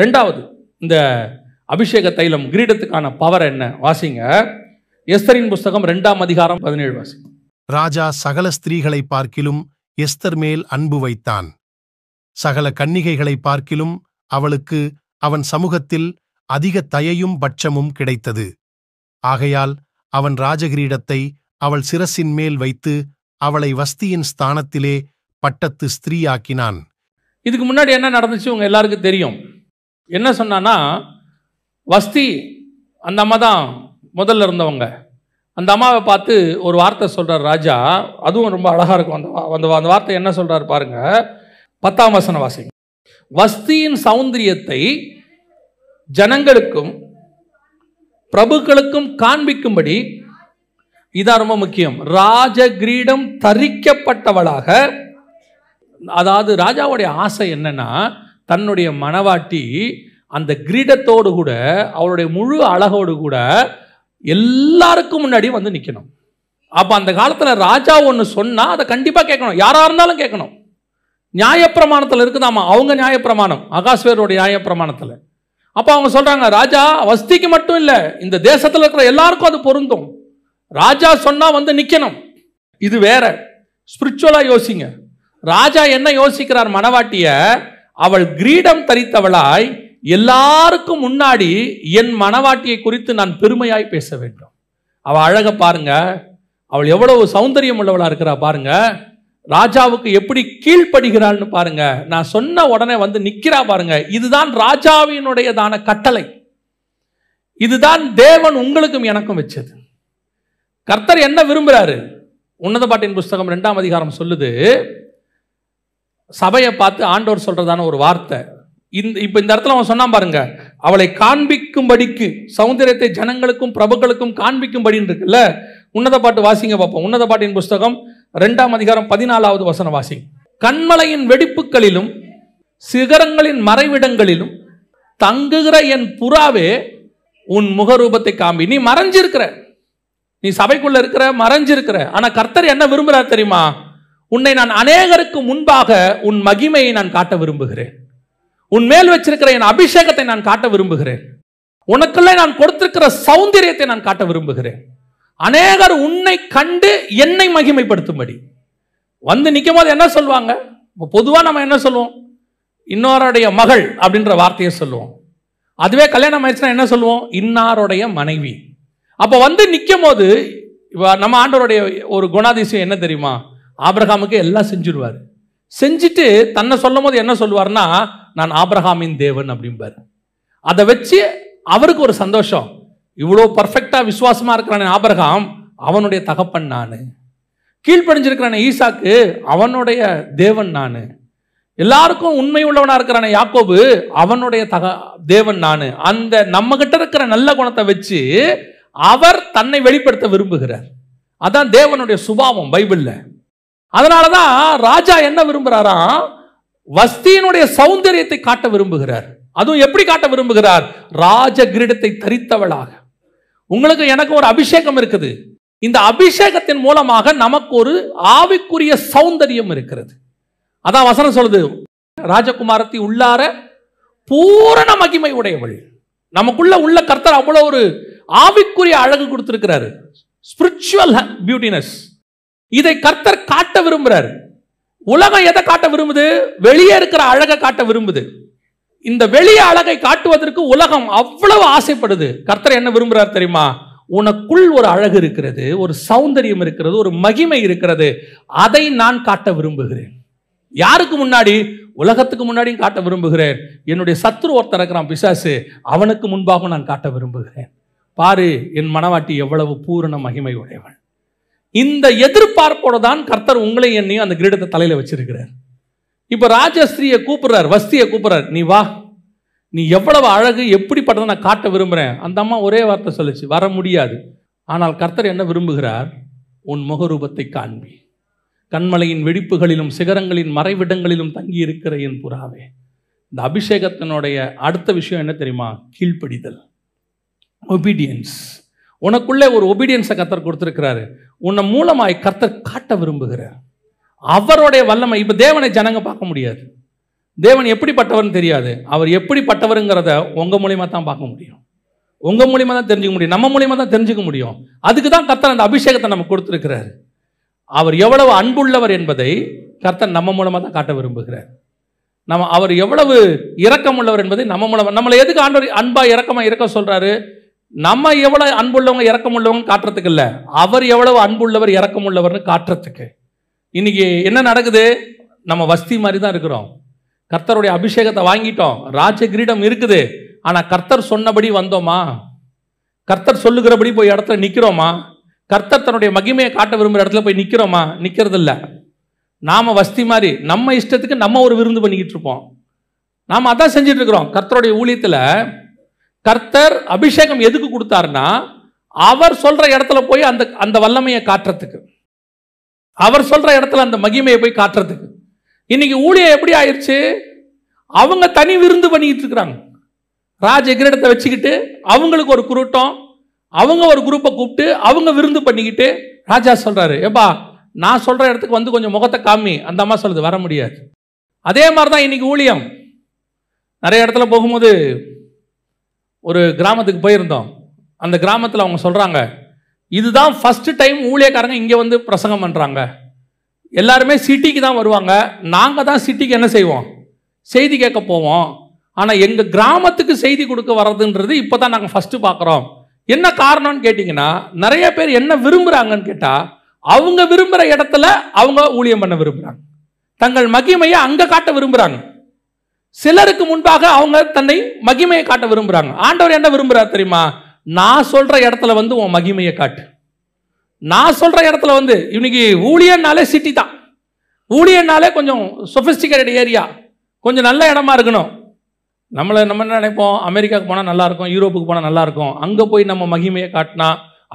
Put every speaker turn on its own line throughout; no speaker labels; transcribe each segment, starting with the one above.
ரெண்டாவது இந்த அபிஷேக தைலம் கிரீடத்துக்கான பவர் என்ன வாசிங்க எஸ்தரின் புஸ்தகம் ரெண்டாம் அதிகாரம் பதினேழு வாசி ராஜா சகல ஸ்திரீகளை பார்க்கிலும் எஸ்தர் மேல் அன்பு வைத்தான் சகல கன்னிகைகளை பார்க்கிலும் அவளுக்கு அவன் சமூகத்தில் அதிக தயையும் பட்சமும் கிடைத்தது ஆகையால் அவன் ராஜகிரீடத்தை அவள் சிரசின் மேல் வைத்து அவளை வஸ்தியின் ஸ்தானத்திலே பட்டத்து ஸ்திரீயாக்கினான் இதுக்கு முன்னாடி என்ன நடந்துச்சு உங்க எல்லாருக்கும் தெரியும் என்ன சொன்னான்னா வஸ்தி அந்த அம்மா தான் முதல்ல இருந்தவங்க அந்த அம்மாவை பார்த்து ஒரு வார்த்தை சொல்கிறார் ராஜா அதுவும் ரொம்ப அழகாக இருக்கும் அந்த அந்த அந்த வார்த்தை என்ன சொல்கிறார் பாருங்க பத்தாம் வசன வாசி வஸ்தியின் சௌந்தரியத்தை ஜனங்களுக்கும் பிரபுக்களுக்கும் காண்பிக்கும்படி இதான் ரொம்ப முக்கியம் ராஜ கிரீடம் தரிக்கப்பட்டவளாக அதாவது ராஜாவுடைய ஆசை என்னன்னா தன்னுடைய மனவாட்டி அந்த கிரீடத்தோடு கூட அவளுடைய முழு அழகோடு கூட எல்லாருக்கும் முன்னாடி வந்து நிற்கணும் அப்போ அந்த காலத்தில் ராஜா ஒன்று சொன்னால் அதை கண்டிப்பாக கேட்கணும் யாராக இருந்தாலும் கேட்கணும் நியாயப்பிரமாணத்தில் ஆமாம் அவங்க நியாயப்பிரமாணம் ஆகாஸ்வேரோடைய நியாயப்பிரமாணத்தில் அப்போ அவங்க சொல்கிறாங்க ராஜா வஸ்திக்கு மட்டும் இல்லை இந்த தேசத்தில் இருக்கிற எல்லாருக்கும் அது பொருந்தும் ராஜா சொன்னால் வந்து நிற்கணும் இது வேற ஸ்பிரிச்சுவலாக யோசிங்க ராஜா என்ன யோசிக்கிறார் மனவாட்டியை அவள் கிரீடம் தரித்தவளாய் எல்லாருக்கும் முன்னாடி என் மனவாட்டியை குறித்து நான் பெருமையாய் பேச வேண்டும் அவள் அழக பாருங்க அவள் எவ்வளவு சௌந்தரியம் உள்ளவளாக இருக்கிறா பாருங்க ராஜாவுக்கு எப்படி கீழ்ப்படுகிறாள்னு பாருங்க நான் சொன்ன உடனே வந்து நிற்கிறா பாருங்க இதுதான் ராஜாவினுடையதான கட்டளை இதுதான் தேவன் உங்களுக்கும் எனக்கும் வச்சது கர்த்தர் என்ன விரும்புகிறாரு உன்னத பாட்டின் புஸ்தகம் ரெண்டாம் அதிகாரம் சொல்லுது சபையை பார்த்து ஆண்டவர் சொல்கிறதான ஒரு வார்த்தை இந்த இப்போ இந்த இடத்துல அவன் சொன்னான் பாருங்க அவளை காண்பிக்கும்படிக்கு சௌந்தரியத்தை ஜனங்களுக்கும் பிரபுக்களுக்கும் காண்பிக்கும்படின்னு இருக்குல்ல உன்னத பாட்டு வாசிங்க பார்ப்போம் உன்னத பாட்டின் புஸ்தகம் ரெண்டாம் அதிகாரம் பதினாலாவது வசன வாசி கண்மலையின் வெடிப்புகளிலும் சிகரங்களின் மறைவிடங்களிலும் தங்குகிற என் புறாவே உன் முகரூபத்தை காம்பி நீ மறைஞ்சிருக்கிற நீ சபைக்குள்ள இருக்கிற மறைஞ்சிருக்கிற ஆனால் கர்த்தர் என்ன விரும்புகிறார் தெரியுமா உன்னை நான் அநேகருக்கு முன்பாக உன் மகிமையை நான் காட்ட விரும்புகிறேன் உன் மேல் வச்சிருக்கிற என் அபிஷேகத்தை நான் காட்ட விரும்புகிறேன் உனக்குள்ளே நான் கொடுத்திருக்கிற சௌந்தரியத்தை நான் காட்ட விரும்புகிறேன் அநேகர் உன்னை கண்டு என்னை மகிமைப்படுத்தும்படி வந்து நிற்கும் போது என்ன சொல்லுவாங்க இப்போ பொதுவாக நம்ம என்ன சொல்லுவோம் இன்னொருடைய மகள் அப்படின்ற வார்த்தையை சொல்லுவோம் அதுவே கல்யாணம் ஆயிடுச்சுன்னா என்ன சொல்லுவோம் இன்னாருடைய மனைவி அப்போ வந்து நிற்கும் போது நம்ம ஆண்டவருடைய ஒரு குணாதிசயம் என்ன தெரியுமா ஆபிரகாமுக்கு எல்லாம் செஞ்சிருவார் செஞ்சுட்டு தன்னை சொல்லும் போது என்ன சொல்லுவார்னா நான் ஆபிரகாமின் தேவன் அப்படிம்பார் அதை வச்சு அவருக்கு ஒரு சந்தோஷம் இவ்வளோ பர்ஃபெக்டாக விசுவாசமாக இருக்கிறானே ஆபரகாம் அவனுடைய தகப்பன் நான் கீழ்ப்படிஞ்சிருக்கிறானே ஈசாக்கு அவனுடைய தேவன் நான் எல்லாருக்கும் உண்மை உள்ளவனாக இருக்கிறான யாக்கோபு அவனுடைய தக தேவன் நான் அந்த நம்மகிட்ட இருக்கிற நல்ல குணத்தை வச்சு அவர் தன்னை வெளிப்படுத்த விரும்புகிறார் அதான் தேவனுடைய சுபாவம் பைபிளில் அதனால தான் ராஜா என்ன விரும்புகிறாராம் வஸ்தியினுடைய சௌந்தரியத்தை காட்ட விரும்புகிறார் அதுவும் எப்படி காட்ட விரும்புகிறார் ராஜ கிரீடத்தை தரித்தவளாக உங்களுக்கு எனக்கு ஒரு அபிஷேகம் இருக்குது இந்த அபிஷேகத்தின் மூலமாக நமக்கு ஒரு ஆவிக்குரிய சௌந்தரியம் இருக்கிறது அதான் வசனம் சொல்லுது ராஜகுமாரத்தை உள்ளார பூரண மகிமை உடையவள் நமக்குள்ள உள்ள கர்த்தர் அவ்வளோ ஒரு ஆவிக்குரிய அழகு கொடுத்துருக்கிறாரு ஸ்பிரிச்சுவல் பியூட்டினஸ் இதை கர்த்தர் காட்ட விரும்புகிறார் உலகம் எதை காட்ட விரும்புது வெளியே இருக்கிற அழகை காட்ட விரும்புது இந்த வெளிய அழகை காட்டுவதற்கு உலகம் அவ்வளவு ஆசைப்படுது கர்த்தர் என்ன விரும்புகிறார் தெரியுமா உனக்குள் ஒரு அழகு இருக்கிறது ஒரு சௌந்தரியம் இருக்கிறது ஒரு மகிமை இருக்கிறது அதை நான் காட்ட விரும்புகிறேன் யாருக்கு முன்னாடி உலகத்துக்கு முன்னாடியும் காட்ட விரும்புகிறேன் என்னுடைய சத்ரு ஒருத்தர் இருக்கிறான் பிசாசு அவனுக்கு முன்பாகவும் நான் காட்ட விரும்புகிறேன் பாரு என் மனவாட்டி எவ்வளவு பூரண மகிமை உடையவன் இந்த எதிர்பார்ப்போட தான் கர்த்தர் உங்களை என்னையும் அந்த கிரீடத்தை தலையில் வச்சிருக்கிறார் இப்போ ராஜஸ்ரீயை கூப்பிடுறார் வஸ்தியை கூப்பிடுறார் நீ வா நீ எவ்வளவு அழகு எப்படிப்பட்டதை நான் காட்ட விரும்புகிறேன் அந்த அம்மா ஒரே வார்த்தை சொல்லிச்சு வர முடியாது ஆனால் கர்த்தர் என்ன விரும்புகிறார் உன் முகரூபத்தை காண்பி கண்மலையின் வெடிப்புகளிலும் சிகரங்களின் மறைவிடங்களிலும் தங்கி இருக்கிற என் புறாவே இந்த அபிஷேகத்தினுடைய அடுத்த விஷயம் என்ன தெரியுமா கீழ்ப்படிதல் ஒபீடியன்ஸ் உனக்குள்ளே ஒரு ஒபீடியன்ஸை கத்தர் கொடுத்துருக்கிறாரு உன்னை மூலமாய் கத்தர் காட்ட விரும்புகிறார் அவருடைய வல்லமை இப்போ தேவனை ஜனங்க பார்க்க முடியாது தேவன் எப்படிப்பட்டவர்னு தெரியாது அவர் எப்படிப்பட்டவருங்கிறத உங்கள் மூலியமாக தான் பார்க்க முடியும் உங்கள் மூலியமாக தான் தெரிஞ்சுக்க முடியும் நம்ம மூலியமாக தான் தெரிஞ்சுக்க முடியும் அதுக்கு தான் கத்தர் அந்த அபிஷேகத்தை நம்ம கொடுத்துருக்கிறாரு அவர் எவ்வளவு அன்புள்ளவர் என்பதை கர்த்தர் நம்ம மூலமாக தான் காட்ட விரும்புகிறார் நம்ம அவர் எவ்வளவு இரக்கம் உள்ளவர் என்பதை நம்ம மூலமாக நம்மளை எதுக்கு ஆண்டவர் அன்பாக இரக்கமாக இறக்க சொல்கிறாரு நம்ம எவ்வளோ அன்புள்ளவங்க இறக்கம் உள்ளவங்க காட்டுறதுக்கு இல்லை அவர் எவ்வளவு அன்புள்ளவர் இறக்கமுள்ளவர்னு காட்டுறதுக்கு இன்னைக்கு என்ன நடக்குது நம்ம வஸ்தி மாதிரி தான் இருக்கிறோம் கர்த்தருடைய அபிஷேகத்தை வாங்கிட்டோம் ராஜ கிரீடம் இருக்குது ஆனால் கர்த்தர் சொன்னபடி வந்தோமா கர்த்தர் சொல்லுகிறபடி போய் இடத்துல நிக்கிறோமா கர்த்தர் தன்னுடைய மகிமையை காட்ட விரும்புகிற இடத்துல போய் நிற்கிறோமா நிற்கிறது இல்லை நாம வஸ்தி மாதிரி நம்ம இஷ்டத்துக்கு நம்ம ஒரு விருந்து பண்ணிக்கிட்டு இருப்போம் நாம் அதான் இருக்கிறோம் கர்த்தருடைய ஊழியத்தில் கர்த்தர் அபிஷேகம் எதுக்கு கொடுத்தாருன்னா அவர் சொல்ற இடத்துல போய் அந்த அந்த வல்லமையை காட்டுறதுக்கு அவர் சொல்ற இடத்துல அந்த மகிமையை போய் காட்டுறதுக்கு இன்னைக்கு ஊழியம் எப்படி ஆயிடுச்சு அவங்க தனி விருந்து பண்ணிக்கிட்டு இருக்கிறாங்க ராஜ கிரீடத்தை வச்சுக்கிட்டு அவங்களுக்கு ஒரு குருட்டம் அவங்க ஒரு குரூப்பை கூப்பிட்டு அவங்க விருந்து பண்ணிக்கிட்டு ராஜா சொல்கிறாரு ஏப்பா நான் சொல்கிற இடத்துக்கு வந்து கொஞ்சம் முகத்தை காமி அந்த அம்மா சொல்லுது வர முடியாது அதே மாதிரி தான் இன்றைக்கி ஊழியம் நிறைய இடத்துல போகும்போது ஒரு கிராமத்துக்கு போயிருந்தோம் அந்த கிராமத்தில் அவங்க சொல்கிறாங்க இதுதான் ஃபஸ்ட்டு டைம் ஊழியக்காரங்க இங்கே வந்து பிரசங்கம் பண்ணுறாங்க எல்லாருமே சிட்டிக்கு தான் வருவாங்க நாங்கள் தான் சிட்டிக்கு என்ன செய்வோம் செய்தி கேட்க போவோம் ஆனால் எங்கள் கிராமத்துக்கு செய்தி கொடுக்க வர்றதுன்றது இப்போ தான் நாங்கள் ஃபஸ்ட்டு பார்க்குறோம் என்ன காரணம்னு கேட்டிங்கன்னா நிறைய பேர் என்ன விரும்புகிறாங்கன்னு கேட்டால் அவங்க விரும்புகிற இடத்துல அவங்க ஊழியம் பண்ண விரும்புகிறாங்க தங்கள் மகிமையை அங்கே காட்ட விரும்புகிறாங்க சிலருக்கு முன்பாக அவங்க தன்னை மகிமையை காட்ட விரும்புகிறாங்க ஆண்டவர் என்ன விரும்புகிறார் தெரியுமா நான் சொல்கிற இடத்துல வந்து உன் மகிமையை காட்டு நான் சொல்கிற இடத்துல வந்து இன்னைக்கு ஊழியனாலே சிட்டி தான் ஊழியனாலே கொஞ்சம் சொஃபிஸ்டிகேட்டட் ஏரியா கொஞ்சம் நல்ல இடமா இருக்கணும் நம்மளை நம்ம என்ன நினைப்போம் அமெரிக்காவுக்கு போனால் நல்லாயிருக்கும் யூரோப்புக்கு போனால் நல்லாயிருக்கும் அங்கே போய் நம்ம மகிமையை காட்டினா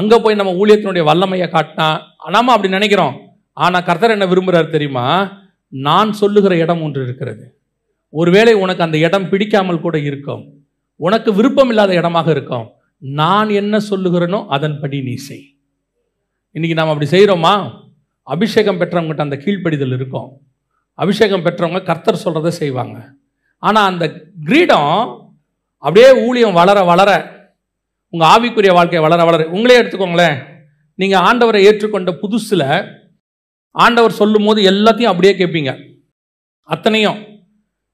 அங்கே போய் நம்ம ஊழியத்தினுடைய வல்லமையை காட்டினா நாம அப்படி நினைக்கிறோம் ஆனால் கர்த்தர் என்ன விரும்புகிறார் தெரியுமா நான் சொல்லுகிற இடம் ஒன்று இருக்கிறது ஒருவேளை உனக்கு அந்த இடம் பிடிக்காமல் கூட இருக்கும் உனக்கு விருப்பம் இல்லாத இடமாக இருக்கும் நான் என்ன சொல்லுகிறேனோ அதன்படி நீ செய் இன்றைக்கி நாம் அப்படி செய்கிறோமா அபிஷேகம் பெற்றவங்ககிட்ட அந்த கீழ்ப்படிதல் இருக்கும் அபிஷேகம் பெற்றவங்க கர்த்தர் சொல்கிறத செய்வாங்க ஆனால் அந்த கிரீடம் அப்படியே ஊழியம் வளர வளர உங்கள் ஆவிக்குரிய வாழ்க்கை வளர வளர உங்களே எடுத்துக்கோங்களேன் நீங்கள் ஆண்டவரை ஏற்றுக்கொண்ட புதுசில் ஆண்டவர் சொல்லும் போது எல்லாத்தையும் அப்படியே கேட்பீங்க அத்தனையும்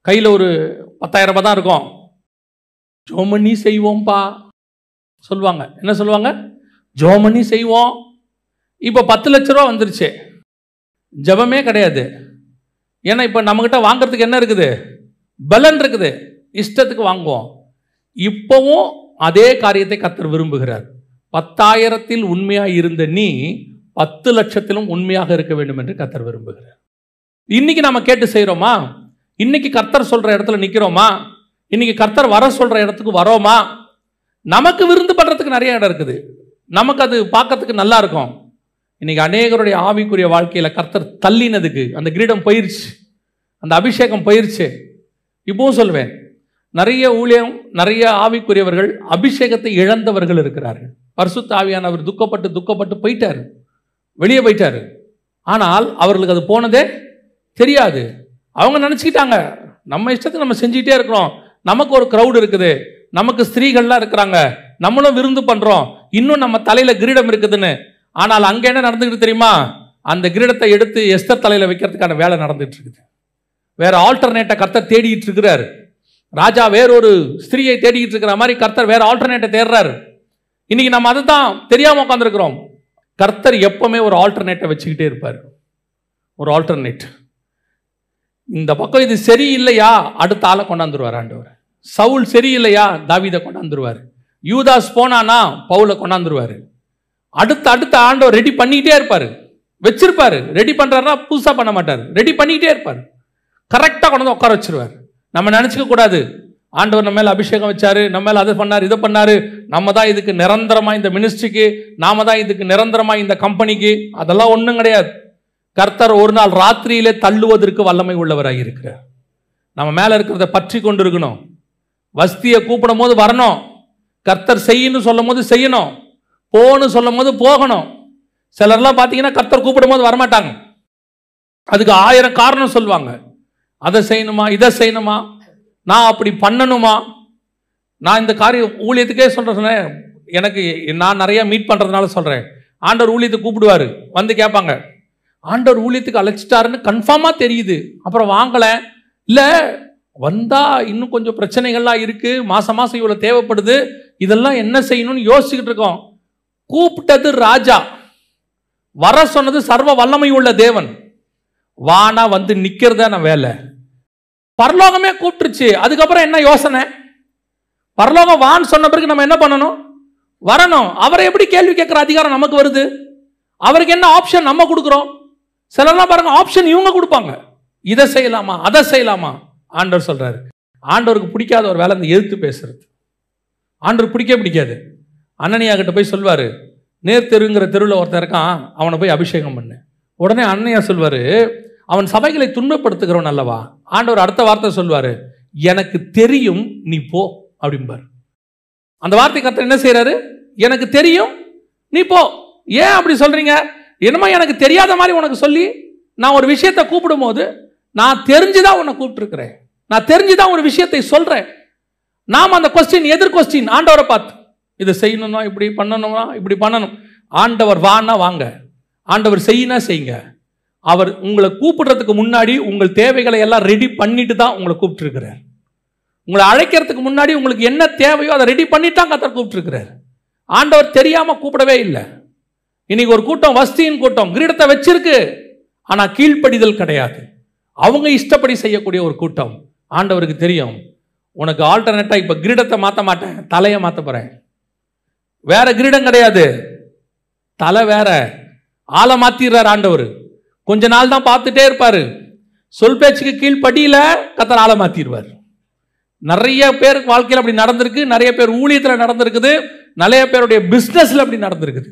கையில் ஒரு பத்தாயிரம் ரூபாய் தான் இருக்கும் ஜோமணி செய்வோம்ப்பா சொல்லுவாங்க என்ன சொல்லுவாங்க ஜோமணி செய்வோம் இப்போ பத்து லட்ச ரூபா வந்துருச்சு ஜபமே கிடையாது ஏன்னா இப்போ நம்மக்கிட்ட வாங்கிறதுக்கு என்ன இருக்குது பலன் இருக்குது இஷ்டத்துக்கு வாங்குவோம் இப்போவும் அதே காரியத்தை கத்தர் விரும்புகிறார் பத்தாயிரத்தில் உண்மையாக இருந்த நீ பத்து லட்சத்திலும் உண்மையாக இருக்க வேண்டும் என்று கத்தர் விரும்புகிறார் இன்னைக்கு நம்ம கேட்டு செய்கிறோமா இன்னைக்கு கர்த்தர் சொல்கிற இடத்துல நிற்கிறோமா இன்னைக்கு கர்த்தர் வர சொல்கிற இடத்துக்கு வரோமா நமக்கு விருந்து பண்ணுறதுக்கு நிறைய இடம் இருக்குது நமக்கு அது பார்க்கறதுக்கு நல்லா இருக்கும் இன்னைக்கு அநேகருடைய ஆவிக்குரிய வாழ்க்கையில் கர்த்தர் தள்ளினதுக்கு அந்த கிரீடம் போயிருச்சு அந்த அபிஷேகம் போயிருச்சு இப்போவும் சொல்வேன் நிறைய ஊழியம் நிறைய ஆவிக்குரியவர்கள் அபிஷேகத்தை இழந்தவர்கள் இருக்கிறார்கள் பரிசுத்த ஆவியானவர் துக்கப்பட்டு துக்கப்பட்டு போயிட்டார் வெளியே போயிட்டார் ஆனால் அவர்களுக்கு அது போனதே தெரியாது அவங்க நினச்சிக்கிட்டாங்க நம்ம இஷ்டத்தை நம்ம செஞ்சுக்கிட்டே இருக்கிறோம் நமக்கு ஒரு க்ரௌடு இருக்குது நமக்கு ஸ்திரீகள்லாம் இருக்கிறாங்க நம்மளும் விருந்து பண்ணுறோம் இன்னும் நம்ம தலையில் கிரீடம் இருக்குதுன்னு ஆனால் அங்கே என்ன நடந்துக்கிட்டு தெரியுமா அந்த கிரீடத்தை எடுத்து எஸ்தர் தலையில் வைக்கிறதுக்கான வேலை நடந்துகிட்டு இருக்குது வேற ஆல்டர்னேட்டை கர்த்தர் தேடிட்டு இருக்கிறார் ராஜா வேறொரு ஸ்திரீயை தேடிக்கிட்டு இருக்கிற மாதிரி கர்த்தர் வேற ஆல்டர்னேட்டை தேடுறாரு இன்னைக்கு நம்ம அதை தான் தெரியாமல் உட்காந்துருக்குறோம் கர்த்தர் எப்பவுமே ஒரு ஆல்டர்னேட்டை வச்சுக்கிட்டே இருப்பார் ஒரு ஆல்டர்னேட் இந்த பக்கம் இது சரியில்லையா அடுத்த ஆளை கொண்டாந்துருவார் ஆண்டவர் சவுல் சரியில்லையா தாவிதை கொண்டாந்துருவார் யூதாஸ் போனானா பவுலை கொண்டாந்துருவார் அடுத்த அடுத்த ஆண்டவர் ரெடி பண்ணிக்கிட்டே இருப்பார் வச்சிருப்பார் ரெடி பண்ணுறாருனா புதுசாக பண்ண மாட்டார் ரெடி பண்ணிக்கிட்டே இருப்பார் கரெக்டாக கொண்டு வந்து உட்கார வச்சிருவார் நம்ம நினச்சிக்க கூடாது ஆண்டவர் நம்ம மேலே அபிஷேகம் வச்சார் நம்ம மேலே அதை பண்ணார் இதை பண்ணார் நம்ம தான் இதுக்கு நிரந்தரமாக இந்த மினிஸ்ட்ரிக்கு நாம தான் இதுக்கு நிரந்தரமாக இந்த கம்பெனிக்கு அதெல்லாம் ஒன்றும் கிடையாது கர்த்தர் ஒரு நாள் ராத்திரியிலே தள்ளுவதற்கு வல்லமை உள்ளவராக இருக்கிறார் நம்ம மேலே இருக்கிறத பற்றி கொண்டு இருக்கணும் வஸ்தியை கூப்பிடும் போது வரணும் கர்த்தர் செய்யன்னு சொல்லும் போது செய்யணும் போன்னு சொல்லும் போது போகணும் சிலர்லாம் பார்த்தீங்கன்னா கர்த்தர் கூப்பிடும் போது வரமாட்டாங்க அதுக்கு ஆயிரம் காரணம் சொல்லுவாங்க அதை செய்யணுமா இதை செய்யணுமா நான் அப்படி பண்ணணுமா நான் இந்த காரியம் ஊழியத்துக்கே சொல்கிறேன் எனக்கு நான் நிறையா மீட் பண்ணுறதுனால சொல்கிறேன் ஆண்டவர் ஊழியத்தை கூப்பிடுவார் வந்து கேட்பாங்க ஆண்டவர் ஊழியத்துக்கு அழைச்சிட்டாருன்னு கன்ஃபார்மாக தெரியுது அப்புறம் வாங்கலை இல்லை வந்தால் இன்னும் கொஞ்சம் பிரச்சனைகள்லாம் இருக்குது மாதம் மாதம் இவ்வளோ தேவைப்படுது இதெல்லாம் என்ன செய்யணும்னு யோசிச்சுக்கிட்டு இருக்கோம் கூப்பிட்டது ராஜா வர சொன்னது சர்வ வல்லமை உள்ள தேவன் வானா வந்து நிற்கிறதான வேலை பரலோகமே கூப்பிட்டுருச்சு அதுக்கப்புறம் என்ன யோசனை பரலோகம் வான்னு சொன்ன பிறகு நம்ம என்ன பண்ணணும் வரணும் அவரை எப்படி கேள்வி கேட்குற அதிகாரம் நமக்கு வருது அவருக்கு என்ன ஆப்ஷன் நம்ம கொடுக்குறோம் சிலர்லாம் பாருங்க ஆப்ஷன் இவங்க கொடுப்பாங்க இதை செய்யலாமா அதை செய்யலாமா ஆண்டவர் சொல்கிறாரு ஆண்டவருக்கு பிடிக்காத ஒரு வேலை இந்த எதிர்த்து பேசுறது ஆண்டவர் பிடிக்கவே பிடிக்காது அண்ணனியா கிட்ட போய் சொல்வார் நேர் தெருங்கிற தெருவில் ஒருத்தர் இருக்கான் அவனை போய் அபிஷேகம் பண்ணு உடனே அண்ணையா சொல்வார் அவன் சபைகளை துன்பப்படுத்துகிறவன் அல்லவா ஆண்டவர் அடுத்த வார்த்தை சொல்வார் எனக்கு தெரியும் நீ போ அப்படிம்பார் அந்த வார்த்தை கத்தர் என்ன செய்கிறாரு எனக்கு தெரியும் நீ போ ஏன் அப்படி சொல்கிறீங்க என்னமா எனக்கு தெரியாத மாதிரி உனக்கு சொல்லி நான் ஒரு விஷயத்தை போது நான் தெரிஞ்சுதான் உன்னை கூப்பிட்டுருக்கிறேன் நான் தெரிஞ்சுதான் ஒரு விஷயத்தை சொல்கிறேன் நாம் அந்த கொஸ்டின் எதிர் கொஸ்டின் ஆண்டவரை பார்த்து இதை செய்யணும்னா இப்படி பண்ணணும்னா இப்படி பண்ணணும் ஆண்டவர் வான்னா வாங்க ஆண்டவர் செய்யினா செய்யுங்க அவர் உங்களை கூப்பிடுறதுக்கு முன்னாடி உங்கள் தேவைகளை எல்லாம் ரெடி பண்ணிட்டு தான் உங்களை கூப்பிட்டுருக்கிறார் உங்களை அழைக்கிறதுக்கு முன்னாடி உங்களுக்கு என்ன தேவையோ அதை ரெடி பண்ணிட்டு தான் கத்தர் கூப்பிட்டுருக்கிறார் ஆண்டவர் தெரியாமல் கூப்பிடவே இல்லை இன்னைக்கு ஒரு கூட்டம் வஸ்தியின் கூட்டம் கிரீடத்தை வச்சிருக்கு ஆனால் கீழ்ப்படிதல் கிடையாது அவங்க இஷ்டப்படி செய்யக்கூடிய ஒரு கூட்டம் ஆண்டவருக்கு தெரியும் உனக்கு ஆல்டர்னேட்டாக இப்போ கிரீடத்தை மாற்ற மாட்டேன் தலையை மாற்ற போகிறேன் வேற கிரீடம் கிடையாது தலை வேற ஆளை மாற்றிடுறார் ஆண்டவர் கொஞ்ச நாள் தான் பார்த்துட்டே இருப்பார் சொல் பேச்சுக்கு கீழ்ப்படியில் கத்தர் ஆளை மாத்திடுவார் நிறைய பேர் வாழ்க்கையில் அப்படி நடந்திருக்கு நிறைய பேர் ஊழியத்தில் நடந்திருக்குது நிறைய பேருடைய பிஸ்னஸில் அப்படி நடந்திருக்குது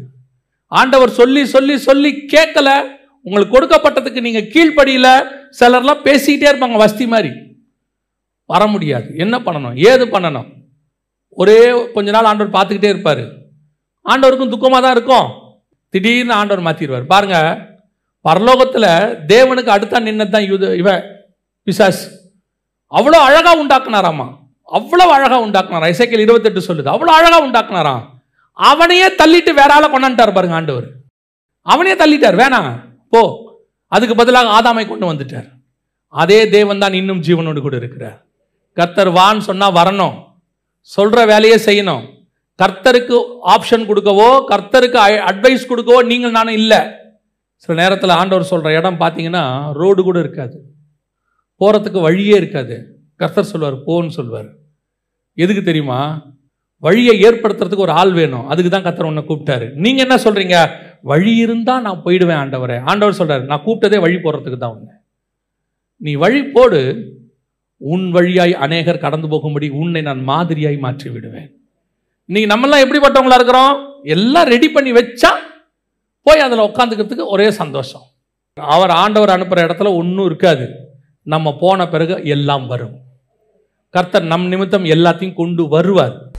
ஆண்டவர் சொல்லி சொல்லி சொல்லி கேட்கல உங்களுக்கு கொடுக்கப்பட்டதுக்கு நீங்கள் கீழ்ப்படியில் சிலர்லாம் பேசிக்கிட்டே இருப்பாங்க வஸ்தி மாதிரி வர முடியாது என்ன பண்ணணும் ஏது பண்ணணும் ஒரே கொஞ்ச நாள் ஆண்டவர் பார்த்துக்கிட்டே இருப்பார் ஆண்டவருக்கும் துக்கமாக தான் இருக்கும் திடீர்னு ஆண்டவர் மாற்றிடுவார் பாருங்க பரலோகத்தில் தேவனுக்கு அடுத்தா நின்று தான் யூத இவ பிசாஸ் அவ்வளோ அழகாக உண்டாக்குனாராம்மா அவ்வளோ அழகாக உண்டாக்குனாரா இசைக்கல் இருபத்தெட்டு சொல்லுது அவ்வளோ அழகாக உண்டாக்குனாராம் அவனையே தள்ளிட்டு வேற ஆளை கொண்டாண்டார் பாருங்க ஆண்டவர் அவனையே தள்ளிட்டார் வேணாம் போ அதுக்கு பதிலாக ஆதாமை கொண்டு வந்துட்டார் அதே தேவன் தான் இன்னும் ஜீவனோடு கூட இருக்கிறார் கர்த்தர் வான்னு சொன்னால் வரணும் சொல்கிற வேலையே செய்யணும் கர்த்தருக்கு ஆப்ஷன் கொடுக்கவோ கர்த்தருக்கு அட்வைஸ் கொடுக்கவோ நீங்கள் நானும் இல்லை சில நேரத்தில் ஆண்டவர் சொல்கிற இடம் பார்த்தீங்கன்னா ரோடு கூட இருக்காது போகிறதுக்கு வழியே இருக்காது கர்த்தர் சொல்வார் போன்னு சொல்வார் எதுக்கு தெரியுமா வழியை ஏற்படுத்துறதுக்கு ஒரு ஆள் வேணும் அதுக்கு தான் கத்தர் உன்னை கூப்பிட்டாரு நீங்கள் என்ன சொல்கிறீங்க வழி இருந்தால் நான் போயிடுவேன் ஆண்டவரை ஆண்டவர் சொல்கிறார் நான் கூப்பிட்டதே வழி போடுறதுக்கு தான் ஒன்று நீ வழி போடு உன் வழியாய் அநேகர் கடந்து போகும்படி உன்னை நான் மாதிரியாய் மாற்றி விடுவேன் நீ நம்மெல்லாம் எப்படிப்பட்டவங்களா இருக்கிறோம் எல்லாம் ரெடி பண்ணி வச்சா போய் அதில் உட்காந்துக்கிறதுக்கு ஒரே சந்தோஷம் அவர் ஆண்டவர் அனுப்புகிற இடத்துல ஒன்றும் இருக்காது நம்ம போன பிறகு எல்லாம் வரும் கர்த்தர் நம் நிமித்தம் எல்லாத்தையும் கொண்டு வருவார்